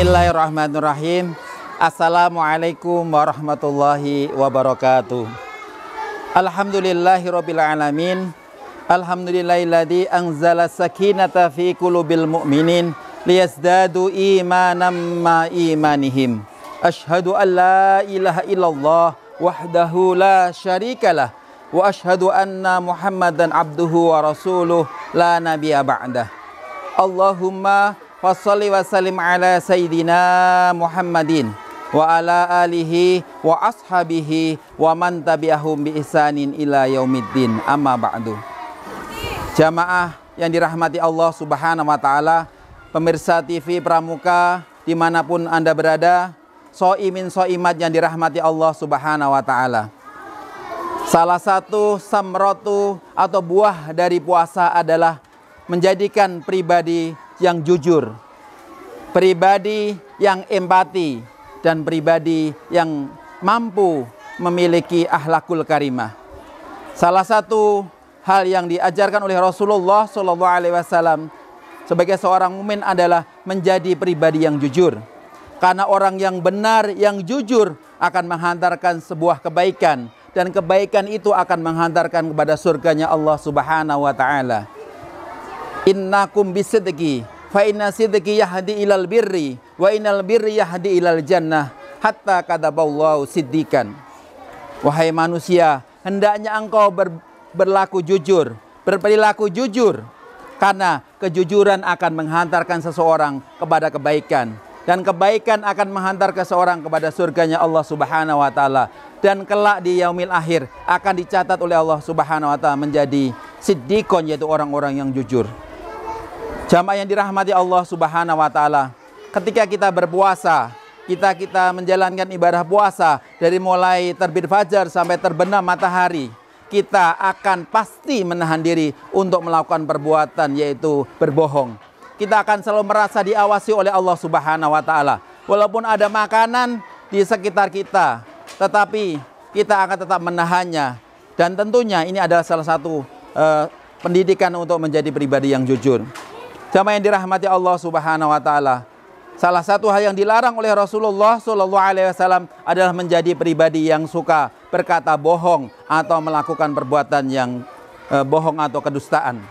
Bismillahirrahmanirrahim. Assalamualaikum warahmatullahi wabarakatuh. Alhamdulillahirabbil alamin. Alhamdulillahilladzi anzala sakinata fi qulubil mu'minin liyazdadu imanan ma imanihim. Ashhadu an la ilaha illallah wahdahu la syarikalah wa ashhadu anna Muhammadan abduhu wa rasuluh la nabiyya ba'dah. Allahumma Wassalli wa sallim ala Sayyidina Muhammadin wa ala alihi wa ashabihi wa man tabi'ahum bi ihsanin ila yaumiddin amma ba'du. Jamaah yang dirahmati Allah Subhanahu wa taala, pemirsa TV Pramuka dimanapun Anda berada, soimin soimat yang dirahmati Allah Subhanahu wa taala. Salah satu samrotu atau buah dari puasa adalah menjadikan pribadi yang jujur, pribadi yang empati, dan pribadi yang mampu memiliki ahlakul karimah. Salah satu hal yang diajarkan oleh Rasulullah Shallallahu sebagai seorang mukmin adalah menjadi pribadi yang jujur. Karena orang yang benar, yang jujur akan menghantarkan sebuah kebaikan dan kebaikan itu akan menghantarkan kepada surganya Allah Subhanahu wa taala. Innakum bisidqi fa inna sidqi yahdi ilal birri wa inal birri yahdi ilal jannah hatta kadaballahu siddiqan wahai manusia hendaknya engkau ber, berlaku jujur berperilaku jujur karena kejujuran akan menghantarkan seseorang kepada kebaikan dan kebaikan akan menghantar seseorang kepada surganya Allah Subhanahu wa taala dan kelak di yaumil akhir akan dicatat oleh Allah Subhanahu wa taala menjadi siddiqon yaitu orang-orang yang jujur. Jamaah yang dirahmati Allah Subhanahu wa taala. Ketika kita berpuasa, kita kita menjalankan ibadah puasa dari mulai terbit fajar sampai terbenam matahari, kita akan pasti menahan diri untuk melakukan perbuatan yaitu berbohong. Kita akan selalu merasa diawasi oleh Allah Subhanahu wa taala. Walaupun ada makanan di sekitar kita, tetapi kita akan tetap menahannya. Dan tentunya ini adalah salah satu uh, pendidikan untuk menjadi pribadi yang jujur. Jamaah yang dirahmati Allah Subhanahu wa taala. Salah satu hal yang dilarang oleh Rasulullah Shallallahu Alaihi Wasallam adalah menjadi pribadi yang suka berkata bohong atau melakukan perbuatan yang eh, bohong atau kedustaan.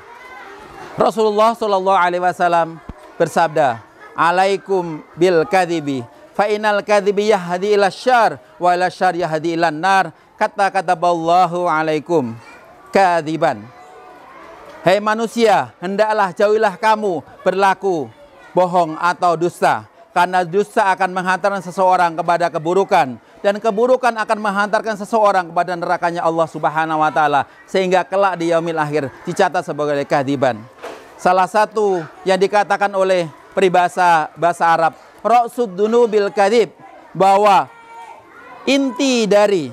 Rasulullah Shallallahu Alaihi Wasallam bersabda, "Alaikum bil kadhibi, fa inal kadhibi yahdi ila syar, wa ila syar yahdi ila nar." Kata-kata Allahu alaikum kadiban Hei manusia, hendaklah jauhilah kamu berlaku bohong atau dusta, karena dusta akan menghantarkan seseorang kepada keburukan dan keburukan akan menghantarkan seseorang kepada nerakanya Allah Subhanahu wa taala sehingga kelak di yaumil akhir dicatat sebagai kehadiban. Salah satu yang dikatakan oleh peribahasa bahasa Arab Roksud bil kadib bahwa inti dari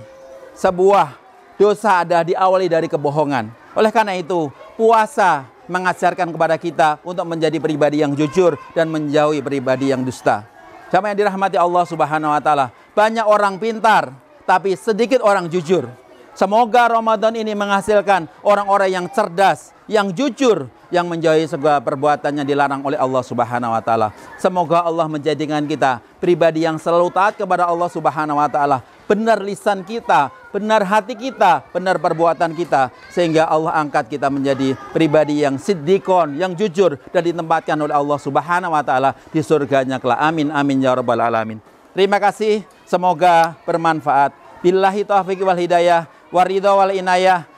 sebuah dosa adalah diawali dari kebohongan. Oleh karena itu, puasa mengajarkan kepada kita untuk menjadi pribadi yang jujur dan menjauhi pribadi yang dusta. Sama yang dirahmati Allah Subhanahu wa taala. Banyak orang pintar tapi sedikit orang jujur. Semoga Ramadan ini menghasilkan orang-orang yang cerdas, yang jujur, yang menjauhi sebuah perbuatan yang dilarang oleh Allah Subhanahu wa taala. Semoga Allah menjadikan kita pribadi yang selalu taat kepada Allah Subhanahu wa taala. Benar lisan kita, benar hati kita, benar perbuatan kita sehingga Allah angkat kita menjadi pribadi yang siddiqon, yang jujur dan ditempatkan oleh Allah Subhanahu wa taala di surganya kelak. Amin amin ya rabbal alamin. Terima kasih, semoga bermanfaat. Billahi taufiq wal hidayah, waridho wal inayah.